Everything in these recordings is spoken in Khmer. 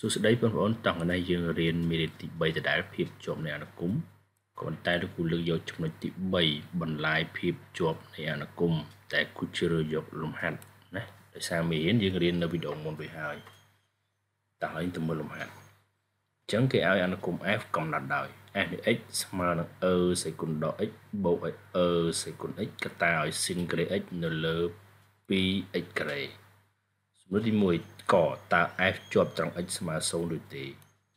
សួស្តីបងប្អូនតោះថ្ងៃយើងរៀនមេរៀនទី3ដដែលភាពជាប់នៃអនុគមក៏ប៉ុន្តែលោកគ្រូលើកយកចំណុចទី3បន្លាយភាពជាប់នៃអនុគមតែគូជ្រើសយកលំហាត់ណាដោយសារមេរៀនយើងរៀននៅវីដេអូមុនរួចហើយតោះយើងទៅមើលលំហាត់អញ្ចឹងគេឲ្យអនុគម F កំណត់ដោយ F នៃ x ស្មើនឹង e សេគុនដ x បូកឲ្យ e សេគុន x កតាឲ្យ sin ក្រេ x នៅលើ 2x ក្រេ x មួយទី1កតើ f ជាប់ត្រង់ x ស្មើ0ឬទេ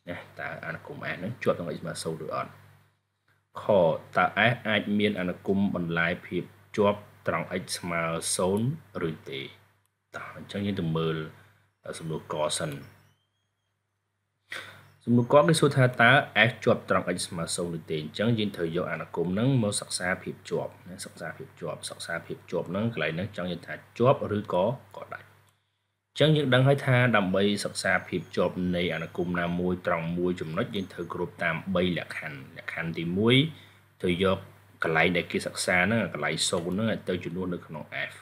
ណាតើអនុគម f នឹងជាប់ត្រង់ x ស្មើ0ឬអត់ខតើ f អាចមានអនុគមបន្លាយភាពជាប់ត្រង់ x ស្មើ0ឬទេតោះអញ្ចឹងយើងទៅមើលសំណួរកសិនសំណួរកគេសួរថាតើ f ជាប់ត្រង់ x ស្មើ0ឬទេអញ្ចឹងយើងត្រូវយកអនុគមហ្នឹងមកសិក្សាភាពជាប់ណាសិក្សាភាពជាប់សិក្សាភាពជាប់ហ្នឹងកន្លែងហ្នឹងចង់និយាយថាជាប់ឬក៏ក៏ដាច់ចឹងយើងដឹងហើយថាដើម្បីសិក្សាភាពជាប់នៃអនុគមណាមួយត្រង់មួយចំណុចយើងត្រូវគ្រប់តាម3លក្ខខណ្ឌលក្ខខណ្ឌទី1ត្រូវយកកន្លែងដែលគេសិក្សាហ្នឹងកន្លែង0ហ្នឹងទៅជំនួសនៅក្នុង F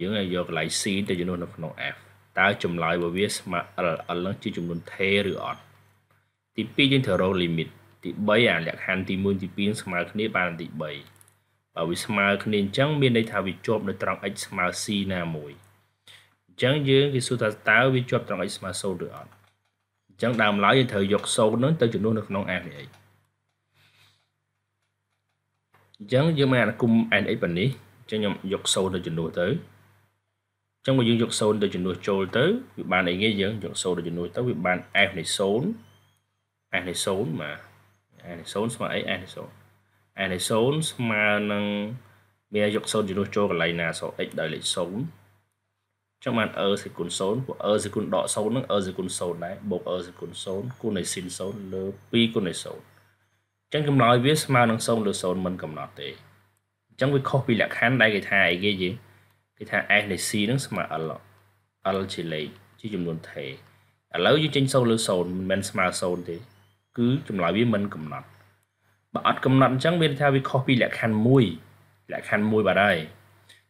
យើងឲ្យយកកន្លែង C ទៅជំនួសនៅក្នុង F តើចម្លើយរបស់វាស្មើ L L ហ្នឹងជាចំនួនថេឬអត់ទី2យើងត្រូវរក limit ទី3អាលក្ខខណ្ឌទី1ទី2ស្មើគ្នាបានទី3បើវាស្មើគ្នាអញ្ចឹងមានន័យថាវាជាប់នៅត្រង់ x ស្មើ c ណាមួយអញ្ចឹងយើងគេសួរថាតើវាជាប់ត្រង់ x ស្មើ0ឬអត់អញ្ចឹងដើមឡើយយើងត្រូវយក0នោះទៅជំនួសនៅក្នុង r នេះអីអញ្ចឹងយើងមានអាគុំ n x ប៉ុណ្នេះអញ្ចឹងខ្ញុំយក0ទៅជំនួសទៅអញ្ចឹងបើយើងយក0ទៅជំនួសចូលទៅវាបានអីគេយើងយក0ទៅជំនួសទៅវាបាន f នៃ0 f នៃ0មក f នៃ0ស្មើអី f នៃ0 f នៃ0ស្មើនឹងមានយក0ជំនួសចូលកន្លែងណាស x ដោយលេខ0ចឹងបាន e សេគុណ0ពួក e សេគុណដក0ហ្នឹង e សេគុណ0ដែរបូក e សេគុណ0គុណនៃ sin 0លើ2គុណនៃ0អញ្ចឹងចម្លើយវាស្មើនឹង0លើ0មិនកំណត់ទេអញ្ចឹងវាខុសពីលក្ខខណ្ឌដែលគេថាអីគេយីគេថា s នៃ c ហ្នឹងស្មើ l l ជាលេខជាចំនួនថេឥឡូវយើងចេញ0លើ0មិនមែនស្មើ0ទេ គឺចម្លើយវាមិនកំណត់ បើ អត់កំណត់អញ្ចឹងមានថាវាខុសពីលក្ខខណ្ឌ1លក្ខខណ្ឌ1បាត់ហើយ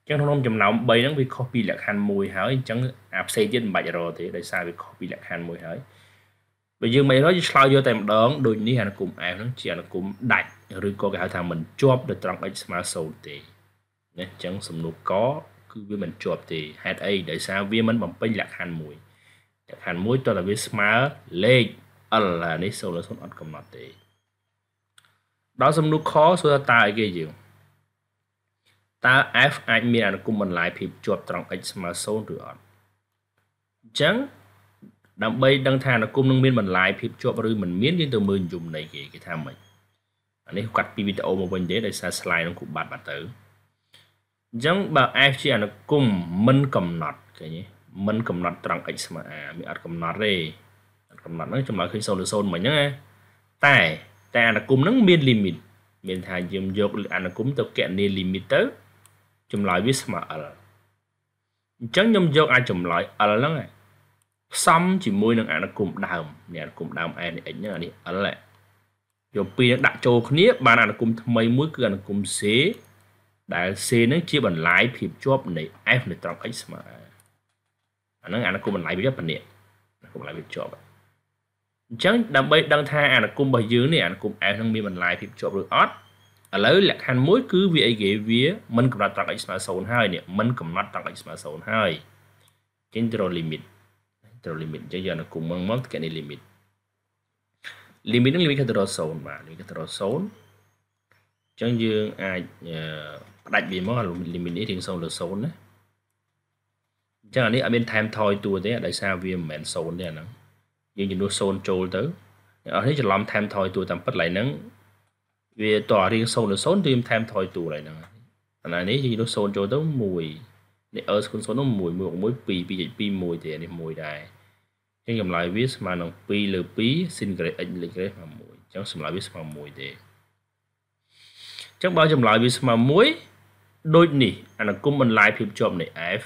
អញ្ចឹងក្នុងចំណោម3ហ្នឹងវាខុសពីលក្ខខណ្ឌមួយហើយអញ្ចឹងអាផ្សេងទៀតមិនបាច់រកទេដោយសារវាខុសពីលក្ខខណ្ឌមួយហើយបើយើងមិនរកយើងឆ្លើយយកតែម្ដង ដូចនេះអនុគម F ហ្នឹងជាអនុគមដាច់ឬក៏គេហៅថាមិនជាប់ដោយត្រង់ x ស្មើ0ទេណាអញ្ចឹង សំណួរកគឺវាមិនជាប់ទេហេតុអីដោយសារវាមិនបំពេញលក្ខខណ្ឌមួយលក្ខខណ្ឌមួយតើតែវាស្មើលេខ L នេះ0 0អត់កំណត់ទេដល់សំណួរខសួរថាតើអីគេយើងតើ f អាចមានអនុគមបន្លាយភាពជាប់ត្រង់ x ស្មើ0ឬអត់អញ្ចឹងដើម្បីដឹងថាអនុគមនឹងមានបន្លាយភាពជាប់ឬមិនមានយើងទៅមើលនិយមន័យគេគេថាម៉េចអានេះកាត់ពីវីដេអូមកវិញទេដោយសារ slide នឹងគូបាត់បាត់ទៅអញ្ចឹងបើ f ជាអនុគមមិនកំណត់ឃើញទេមិនកំណត់ត្រង់ x ស្មើ a មានអត់កំណត់ទេអត់កំណត់ហ្នឹងចម្លើយឃើញ0ឬ0មិញហ្នឹងណាតែតែអនុគមហ្នឹងមាន limit មានថាយើងយកអនុគមទៅកណនី limit ទៅចម្លើយវាស្មើ L អញ្ចឹងខ្ញុំយកអាចចម្លើយ L ហ្នឹងផ្សំជាមួយនឹងអនុគមដើមនេះអនុគមដើម n នេះ x ហ្នឹងអានេះ L យកពីរនឹងដាក់ចូលគ្នា បានអនុគមថ្មីមួយគឺអនុគម C ដែល C ហ្នឹងជាបន្លាយភាពជាប់នៃ F នៅត្រង់ x ស្មើអាហ្នឹងអនុគមបន្លាយភាពជាប់នេះអនុគមបន្លាយភាពជាប់អញ្ចឹងដើម្បីដឹងថាអនុគមរបស់យើងនេះអនុគម F ហ្នឹងមានបន្លាយភាពជាប់ឬអត់ឥឡូវលក្ខខណ្ឌមួយ គឺវាអីគេវាមិនកំណត់ត្រង់ x ស្មើ0ហើយនេះមិនកំណត់ត្រង់ x ស្មើ0ហើយចឹងត្រូវ limit ត្រូវ limit ចឹងយកនៅគុំមកមកគេនេះ limit limit នឹង limit គឺត្រូវ0បាទ limit គឺត្រូវ0ចឹងយើងអាចផ្ដាច់វាមក limit នេះរៀង0លើ0ណាចឹងអានេះអត់មានថែមថយតួទេដោយសារវាមិនមែន0ទេអាហ្នឹងយើងជំនួស0ចូលទៅអស់នេះច្រឡំថែមថយតួតាមពិតឡើយហ្នឹងវាតោះរៀង0ដល់0រៀមថែមថយតួឡើយហ្នឹងឥឡូវនេះយើងនោះ0ចូលទៅ1នេះ earth គុណ0នោះ1 1 2 2.21ទេនេះ1ដែរអញ្ចឹងចម្លើយវាស្មើនឹង2លើ2 sin grade x លេខ grade ស្មើ1អញ្ចឹងចម្លើយវាស្មើ1ទេអញ្ចឹងបើចម្លើយវាស្មើ1ដូចនេះអានុគមបន្លាយភាពជាប់នៃ f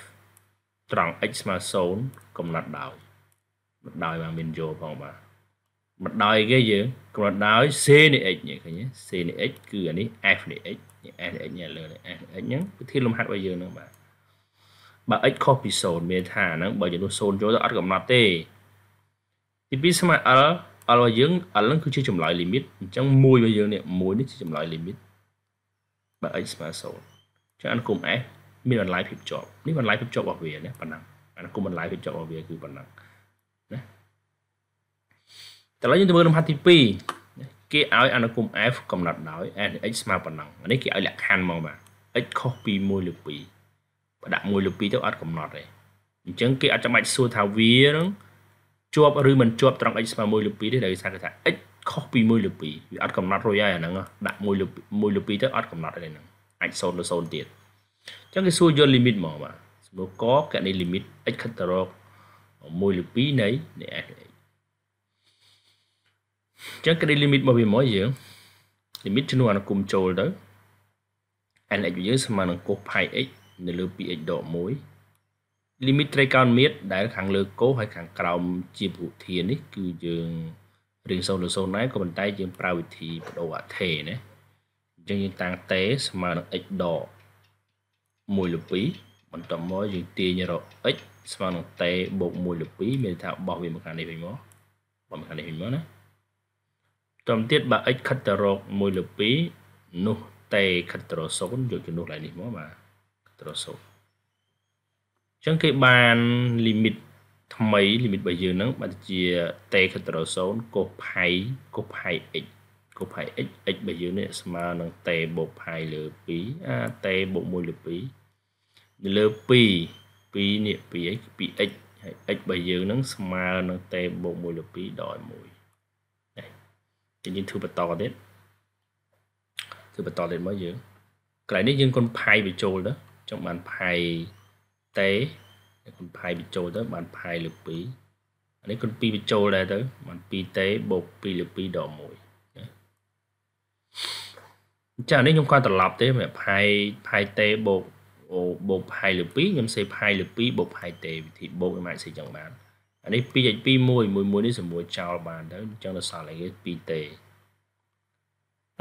ត្រង់ x ស្មើ0កំណត់ដោយដោយបានមានយោផងបាទមិនដោយគេយើងគ្រាន់ដោយ c នៃ x នេះឃើញ c នៃ x គឺអានេះ f នៃ x នេះ f នៃ x នេះលើនេះ f នៃ x ហ្នឹងវិធីលំហាត់របស់យើងហ្នឹងបាទបើ x ខុសពី0មានថាហ្នឹងបើចំនួន0ចូលទៅអត់កំណត់ទេទី2ស្មើ l l របស់យើង l ហ្នឹងគឺជាចម្លើយ limit អញ្ចឹង1របស់យើងនេះ1នេះជាចម្លើយ limit បើ x ស្មើ0ចាំអនុគម f មានបន្លាយភាពជាប់នេះបន្លាយភាពជាប់របស់វានេះប៉ុណ្ណឹងអនុគមបន្លាយភាពជាប់របស់វាគឺប៉ុណ្ណឹងឥឡូវយើងទៅមើលលំហាត់ទី2គេឲ្យអនុគម f កំណត់ដោយ x ស្មើប៉ុណ្ណឹងនេះគេឲ្យលក្ខខណ្ឌមកបាទ x ខុសពី1លើ2បដាក់1លើ2ទៅអត់កំណត់ទេអញ្ចឹងគេអត់ចាំបាច់សួរថាវានឹងជាប់ឬមិនជាប់ត្រង់ x ស្មើ1លើ2ទេដោយសារគេថា x ខុសពី1លើ2វាអត់កំណត់រួចហើយអាហ្នឹងដាក់1លើ1លើ2ទៅអត់កំណត់ទេហ្នឹងអាច0លើ0ទៀតអញ្ចឹងគេសួរយក limit មកបាទសម្រាប់កកណី limit x ខិតទៅរក1លើ2នៃនៃ f អញ្ចឹង credit limit របស់វាមកយើង limit ជំនួសអនុគមចូលទៅ NH របស់យើងស្មើនឹង cos pi x នៅលើ px ដក1 limit ត្រីកោណមាត្រដែលខាងលើ cos ហើយខាងក្រោម ជាពហុធាននេះគឺយើងរៀងសូន្យលើសូន្យដែរក៏ប៉ុន្តែយើងប្រើវិធីបដូរអថេណាអញ្ចឹងយើងតាំងតេស្មើនឹង x ដក1លើ2បន្ទាប់មកយើងទាញរក x ស្មើនឹងតេបូក1លើ2មានថាបោះវាមកខាងនេះវិញមកបោះមកខាងនេះវិញមកណាតមទៀតបើ x ខិតទៅរក1លើ2នោះតេខិតទៅរក0យកជំនួសឡើយនេះមកបាទខិតទៅរក0អញ្ចឹងគេបានលីមីតថ្មីលីមីតរបស់យើងហ្នឹងបាទជាតេខិតទៅរក0កុសផៃកុសផៃ x កុសផៃ x x របស់យើងនេះស្មើនឹងតេបូកផៃលើ2អាតេបូក1លើ2នៅលើ2 2នេះ 2x 2x ហើយ x របស់យើងនឹងស្មើនឹងតេបូក1លើ2ដល់1ចឹងយើងធ្វើបន្តទៀតធ្វើបន្តទៀតមកយើងកន្លែងនេះយើងគុណផាយបញ្ចូលទៅចង់បានផាយតេគុណផាយបញ្ចូលទៅបានផាយលើ2អានេះគុណ2បញ្ចូលដែរទៅបាន2តេបូក2លើ2ដក1អញ្ចឹងនេះខ្ញុំគាត់ត្រឡប់ទេមែនផាយផាយតេបូកអូបូកផាយលើ2ខ្ញុំសេផាយលើ2បូកផាយតេវិធីបូកវាមិនអាចសេចឹងបានអានេះ2.21មួយមួយនេះសម្រួលចោលបានទៅអញ្ចឹងនៅសល់អីគេ2ទេ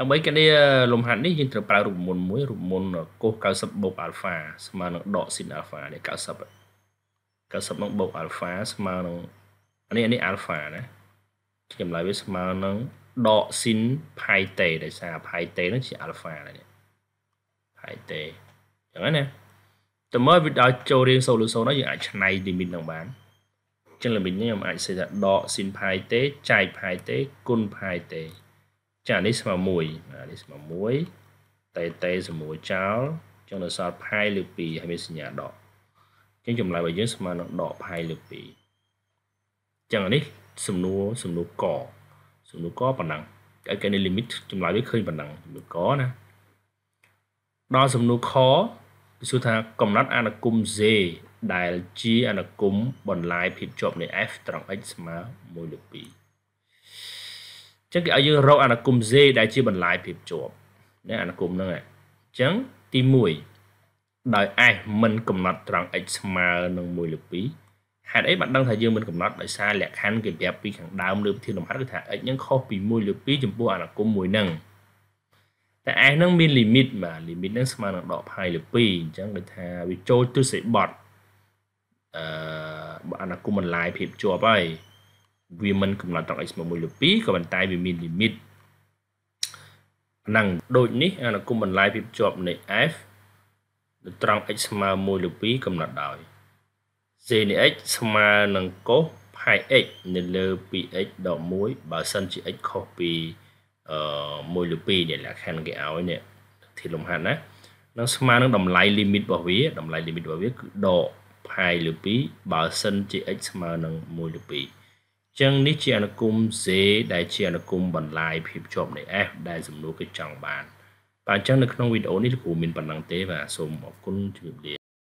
ដើម្បីគណនាលំហាត់នេះយើងត្រូវប្រើរូបមន្តមួយរូបមន្តកុស90បូក alpha ស្មើនឹងដក sin alpha នេះ90 90នឹងបូក alpha ស្មើនឹងអានេះអានេះ alpha ណាខ្ញុំឡើយវាស្មើនឹងដក sin pi t ដោយសារ pi t នឹងជា alpha ដែរនេះ pi t ចឹងណាតើមើលវាដល់ចូលរៀងសូលូសូននោះយើងអាចឆ្នៃលីមីតនឹងបានចឹងល្បិចនេះខ្ញុំអាចសេថាដកស៊ីនផាយទេចែកផាយទេគុណផាយទេចានេះស្មើ1បាទនេះស្មើ1តេតេស្មើចោលចឹងនៅសល់ផាយលើ2ហើយមានសញ្ញាដកចឹងចម្លើយរបស់យើងស្មើនឹងដកផាយលើ2ចឹងនេះសំណួរសំណួរកសំណួរកប៉ុណ្ណឹងឯកនេះ limit ចម្លើយវាឃើញប៉ុណ្ណឹងសំណួរកណាដល់សំណួរខគឺថាកំណត់អនុគម Z ដែលជាអនុគមបន្លាយភាពជាប់នៃ f ត្រង់ x ស្មើ1លើ2អញ្ចឹងគេឲ្យយើងរកអនុគម z ដែលជាបន្លាយភាពជាប់ណាអនុគមហ្នឹងអញ្ចឹងទី1ដោយ s មិនកំណត់ត្រង់ x ស្មើនឹង1លើ2ហេតុអីបានដឹងថាយើងមិនកំណត់ដោយសារលក្ខខណ្ឌគេប្រាប់ពីខាងដើមលើវិធានលំហាត់គឺថា x ហ្នឹងខុសពី1លើ2ចំពោះអនុគមមួយហ្នឹងែ S ហ្នឹងមាន limit បាទ limit ហ្នឹងស្មើនឹងដក π លើ2អញ្ចឹងដូចថាវាចូលទិសបត់អឺអាណាគុំបន្លាយភាពជាប់ហើយវាមិនកំណត់ត្រង់ x 1លើ2ក៏ប៉ុន្តែវាមានលីមីតហ្នឹងដូចនេះអានុគមបន្លាយភាពជាប់នៃ f នៅត្រង់ x ស្មើ1លើ2កំណត់ដោយ c នៃ x ស្មើនឹង cos pi x នៅលើ 2x ដក1បើសិនជា x ខុសពីអឺ1លើ2នេះលក្ខខណ្ឌគេឲ្យនេះធាតុលំហាត់ណា នឹងស្មើនឹងតម្លៃ limit របស់វាតម្លៃ limit របស់វាគឺដកផាយលើ2បើសិនជា x ស្មើនឹង1លើ2អញ្ចឹងនេះជាអនុគម z ដែលជាអនុគមបន្លាយភាពជាប់នៃ f ដែលសំណួរគេចង់បានបាទអញ្ចឹងនៅក្នុងវីដេអូនេះលោកគ្រូមានប៉ុណ្ណឹងទេបាទសូមអរគុណជម្រាបលា